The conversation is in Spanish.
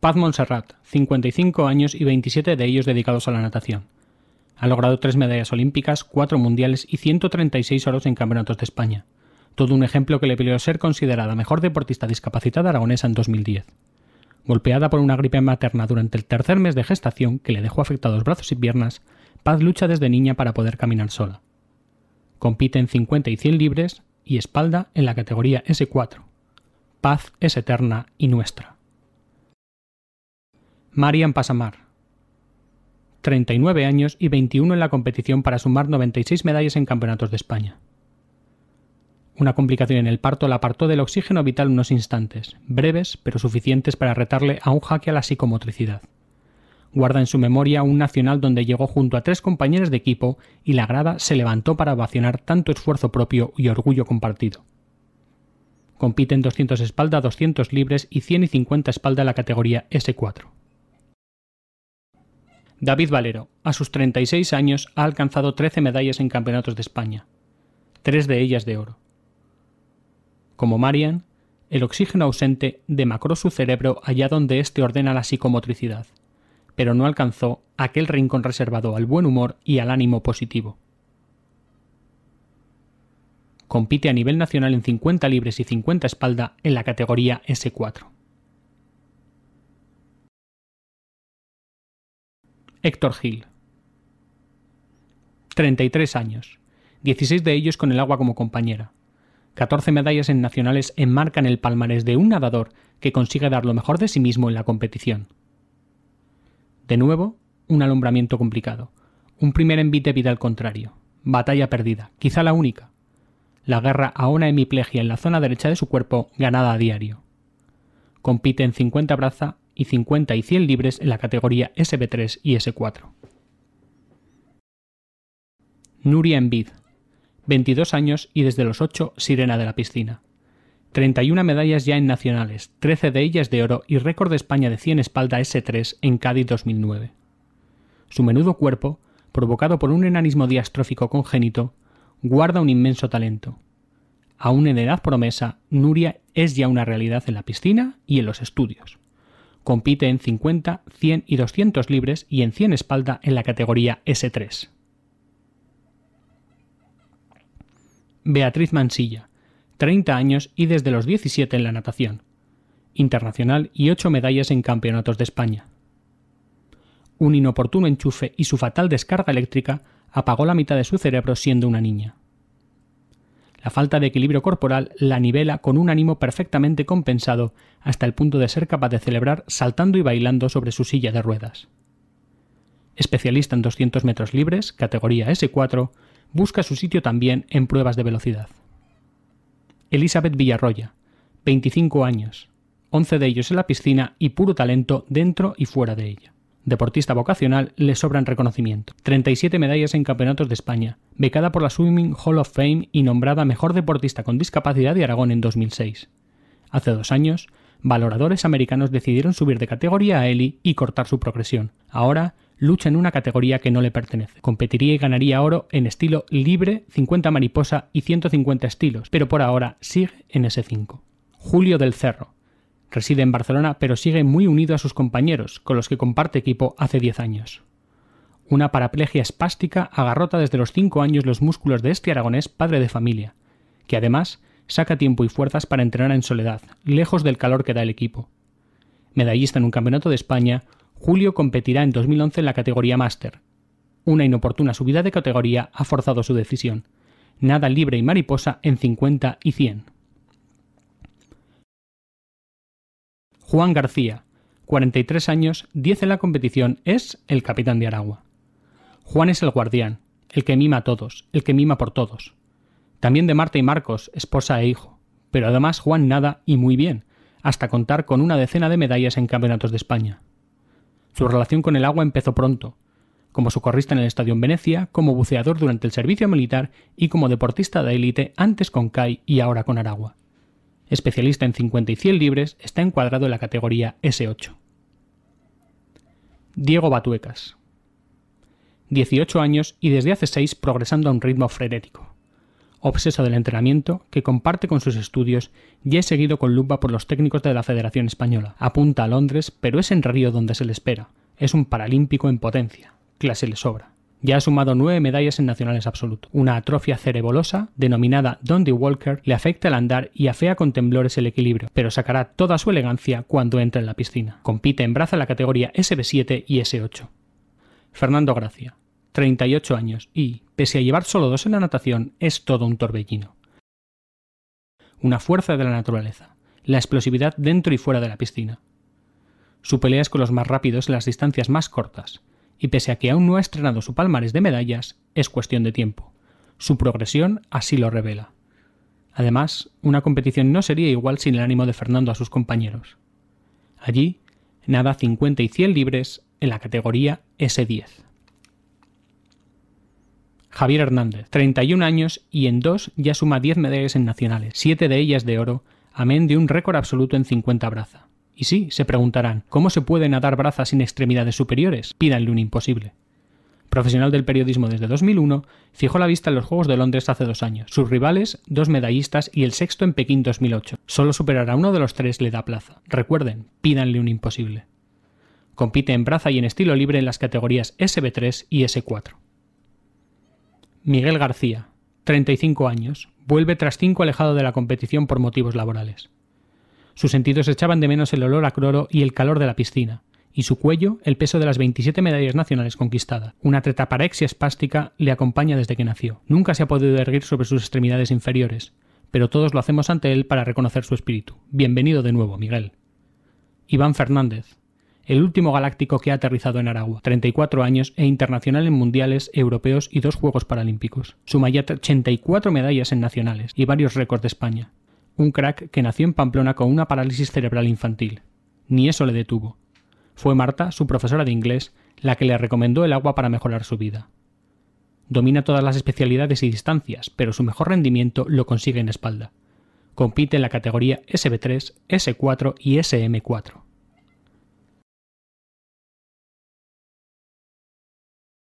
Paz Montserrat, 55 años y 27 de ellos dedicados a la natación. Ha logrado tres medallas olímpicas, cuatro mundiales y 136 oros en campeonatos de España. Todo un ejemplo que le pidió ser considerada mejor deportista discapacitada aragonesa en 2010. Golpeada por una gripe materna durante el tercer mes de gestación que le dejó afectados brazos y piernas, Paz lucha desde niña para poder caminar sola. Compite en 50 y 100 libres y espalda en la categoría S4. Paz es eterna y nuestra. Marian Pasamar, 39 años y 21 en la competición para sumar 96 medallas en campeonatos de España. Una complicación en el parto la apartó del oxígeno vital unos instantes, breves pero suficientes para retarle a un jaque a la psicomotricidad. Guarda en su memoria un nacional donde llegó junto a tres compañeros de equipo y la grada se levantó para ovacionar tanto esfuerzo propio y orgullo compartido. Compite en 200 espalda, 200 libres y 150 espalda en la categoría S4. David Valero, a sus 36 años, ha alcanzado 13 medallas en campeonatos de España, tres de ellas de oro. Como Marian, el oxígeno ausente demacró su cerebro allá donde éste ordena la psicomotricidad, pero no alcanzó aquel rincón reservado al buen humor y al ánimo positivo. Compite a nivel nacional en 50 libres y 50 espalda en la categoría S4. Héctor Gil. 33 años, 16 de ellos con el agua como compañera. 14 medallas en nacionales enmarcan el palmarés de un nadador que consigue dar lo mejor de sí mismo en la competición. De nuevo, un alumbramiento complicado, un primer envite vida al contrario, batalla perdida, quizá la única. La guerra a una hemiplegia en la zona derecha de su cuerpo ganada a diario. Compite en 50 braza y 50 y 100 libres en la categoría SB3 y S4. Nuria Envid, 22 años y desde los 8 sirena de la piscina. 31 medallas ya en nacionales, 13 de ellas de oro y récord de España de 100 espalda S3 en Cádiz 2009. Su menudo cuerpo, provocado por un enanismo diastrófico congénito, guarda un inmenso talento. Aún en edad promesa, Nuria es ya una realidad en la piscina y en los estudios. Compite en 50, 100 y 200 libres y en 100 espalda en la categoría S3. Beatriz Mansilla, 30 años y desde los 17 en la natación. Internacional y 8 medallas en campeonatos de España. Un inoportuno enchufe y su fatal descarga eléctrica apagó la mitad de su cerebro siendo una niña. La falta de equilibrio corporal la nivela con un ánimo perfectamente compensado hasta el punto de ser capaz de celebrar saltando y bailando sobre su silla de ruedas. Especialista en 200 metros libres, categoría S4, busca su sitio también en pruebas de velocidad. Elizabeth Villarroya, 25 años, 11 de ellos en la piscina y puro talento dentro y fuera de ella deportista vocacional, le sobran reconocimiento. 37 medallas en campeonatos de España, becada por la Swimming Hall of Fame y nombrada mejor deportista con discapacidad de Aragón en 2006. Hace dos años, valoradores americanos decidieron subir de categoría a Eli y cortar su progresión. Ahora, lucha en una categoría que no le pertenece. Competiría y ganaría oro en estilo libre, 50 mariposa y 150 estilos, pero por ahora sigue en s 5. Julio del Cerro, Reside en Barcelona, pero sigue muy unido a sus compañeros, con los que comparte equipo hace 10 años. Una paraplegia espástica agarrota desde los 5 años los músculos de este aragonés padre de familia, que además saca tiempo y fuerzas para entrenar en soledad, lejos del calor que da el equipo. Medallista en un campeonato de España, Julio competirá en 2011 en la categoría máster. Una inoportuna subida de categoría ha forzado su decisión. Nada libre y mariposa en 50 y 100. Juan García, 43 años, 10 en la competición, es el capitán de Aragua. Juan es el guardián, el que mima a todos, el que mima por todos. También de Marta y Marcos, esposa e hijo. Pero además Juan nada y muy bien, hasta contar con una decena de medallas en campeonatos de España. Su relación con el agua empezó pronto, como socorrista en el Estadio en Venecia, como buceador durante el servicio militar y como deportista de élite antes con CAI y ahora con Aragua especialista en 50 y 100 libres, está encuadrado en la categoría S8. Diego Batuecas. 18 años y desde hace 6 progresando a un ritmo frenético. Obseso del entrenamiento, que comparte con sus estudios y es seguido con lupa por los técnicos de la Federación Española. Apunta a Londres, pero es en Río donde se le espera. Es un paralímpico en potencia. Clase le sobra. Ya ha sumado nueve medallas en nacionales absoluto. Una atrofia cerebolosa, denominada Dundee Walker, le afecta al andar y afea con temblores el equilibrio, pero sacará toda su elegancia cuando entra en la piscina. Compite en braza la categoría SB7 y S8. Fernando Gracia, 38 años y, pese a llevar solo dos en la natación, es todo un torbellino. Una fuerza de la naturaleza, la explosividad dentro y fuera de la piscina. Su pelea es con los más rápidos en las distancias más cortas, y pese a que aún no ha estrenado su palmarés de medallas, es cuestión de tiempo. Su progresión así lo revela. Además, una competición no sería igual sin el ánimo de Fernando a sus compañeros. Allí, nada 50 y 100 libres en la categoría S10. Javier Hernández, 31 años y en dos ya suma 10 medallas en nacionales, 7 de ellas de oro, amén de un récord absoluto en 50 braza. Y sí, se preguntarán, ¿cómo se puede nadar brazas sin extremidades superiores? Pídanle un imposible. Profesional del periodismo desde 2001, fijó la vista en los Juegos de Londres hace dos años. Sus rivales, dos medallistas y el sexto en Pekín 2008. Solo superar a uno de los tres le da plaza. Recuerden, pídanle un imposible. Compite en braza y en estilo libre en las categorías SB3 y S4. Miguel García, 35 años, vuelve tras cinco alejado de la competición por motivos laborales. Sus sentidos echaban de menos el olor a cloro y el calor de la piscina, y su cuello el peso de las 27 medallas nacionales conquistadas. Una tretaparexia espástica le acompaña desde que nació. Nunca se ha podido erguir sobre sus extremidades inferiores, pero todos lo hacemos ante él para reconocer su espíritu. Bienvenido de nuevo, Miguel. Iván Fernández, el último galáctico que ha aterrizado en Aragua, 34 años e internacional en mundiales, europeos y dos Juegos Paralímpicos. Suma ya 84 medallas en nacionales y varios récords de España un crack que nació en Pamplona con una parálisis cerebral infantil. Ni eso le detuvo. Fue Marta, su profesora de inglés, la que le recomendó el agua para mejorar su vida. Domina todas las especialidades y distancias, pero su mejor rendimiento lo consigue en espalda. Compite en la categoría SB3, S4 y SM4.